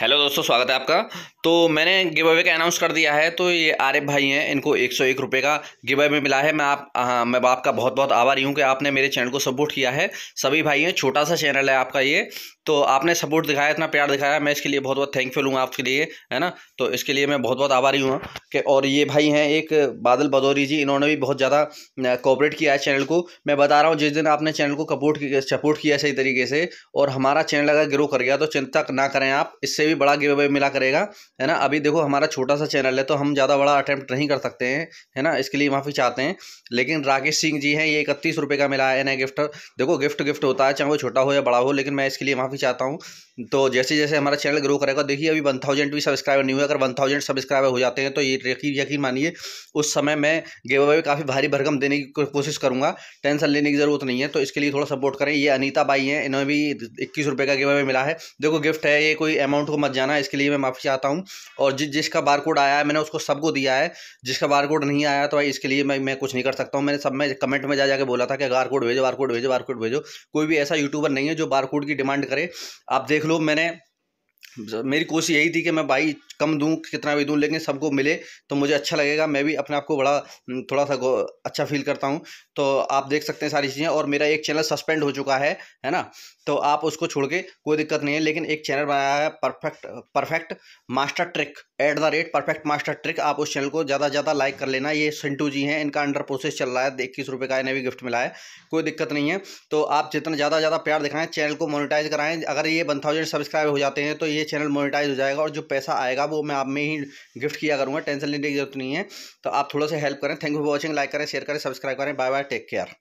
hello दोस्तों स्वागत है आपका तो मैंने गिव अवे का अनाउंस कर दिया है तो ये आरिफ भाई हैं इनको एक सौ एक रुपये का गिव अवे मिला है मैं आप हाँ मैं आपका बहुत बहुत आभारी हूँ कि आपने मेरे चैनल को सपोर्ट किया है सभी भाई हैं छोटा सा चैनल है आपका ये तो आपने सपोर्ट दिखाया इतना प्यार दिखाया मैं इसके लिए बहुत बहुत थैंकफुल हूँ आपके लिए है ना तो इसके लिए मैं बहुत बहुत आभारी हूँ कि और ये भाई हैं एक बादल बदौरी जी इन्होंने भी बहुत ज़्यादा कॉपरेट किया है चैनल को मैं बता रहा हूँ जिस दिन आपने चैनल को सपोर्ट सपोर्ट किया सही तरीके से और हमारा चैनल अगर ग्रो कर गया तो चिंता ना करें आप इससे भी बड़ा गिव अवे मिला करेगा है ना अभी देखो हमारा छोटा सा चैनल है तो हम ज़्यादा बड़ा अटैम्प्ट नहीं कर सकते हैं है ना इसके लिए माफ़ी चाहते हैं लेकिन राकेश सिंह जी हैं ये इकतीस रुपये का मिला है ना गिफ्ट देखो गिफ्ट गिफ्ट होता है चाहे वो छोटा हो या बड़ा हो लेकिन मैं इसके लिए माफ़ी चाहता हूँ तो जैसे जैसे हमारा चैनल ग्रो करेगा देखिए अभी वन थाउजेंड भी सब्सक्राइबर नहीं हुए अगर वन थाउजेंड सब्सक्राइबर हो जाते हैं तो ये यकीन यकीन मानिए उस समय मैं गिव अवे काफ़ी भारी भरकम देने की कोशिश करूँगा टेंशन लेने की ज़रूरत नहीं है तो इसके लिए थोड़ा सपोर्ट करें ये अनिता बाई हैं इन्होंने भी इक्कीस रुपये का गिव अवे मिला है देखो गिफ्ट है ये कोई अमाउंट को मत जाना इसके लिए मैं माफ़ी चाहता हूँ और जिस जिसका बार कोड आया है मैंने उसको सबको दिया है जिसका बार कोड नहीं आया तो भाई इसके लिए मैं मैं कुछ नहीं कर सकता हूँ मैंने सब में कमेंट में जा जाकर बोला था कि बार कोड भेजो बार कोड भेजो बार कोड भेजो कोई भी ऐसा यूट्यूबर नहीं है जो बार कोड की डिमांड करे आप देख लो मैंने मेरी कोशिश यही थी कि मैं भाई कम दूँ कितना भी दूँ लेकिन सबको मिले तो मुझे अच्छा लगेगा मैं भी अपने आप को बड़ा थोड़ा सा अच्छा फील करता हूँ तो आप देख सकते हैं सारी चीज़ें और मेरा एक चैनल सस्पेंड हो चुका है है ना तो आप उसको छोड़ के कोई दिक्कत नहीं है लेकिन एक चैनल बनाया है perfect perfect master trick at the rate perfect master trick आप उस चैनल को ज़्यादा से ज़्यादा लाइक कर लेना ये सिंटू जी हैं इनका अंडर प्रोसेस चल रहा है इक्कीस रुपये का इन्हें भी गिफ्ट मिला है कोई दिक्कत नहीं है तो आप जितना ज़्यादा ज़्यादा प्यार दिखाएं चैनल को मोनिटाइज कराएं अगर ये वन थाउजेंड सब्सक्राइब हो जाते हैं तो ये चैनल मोनिटाइज हो जाएगा और जो पैसा आएगा वो मैं आप में ही गिफ्ट किया करूँगा टेंशन लेने की जरूरत नहीं है तो आप थोड़ा सा हेल्प करें thank you for watching like करें शेयर करें सब्सक्राइब करें बाय बाय टेक केयर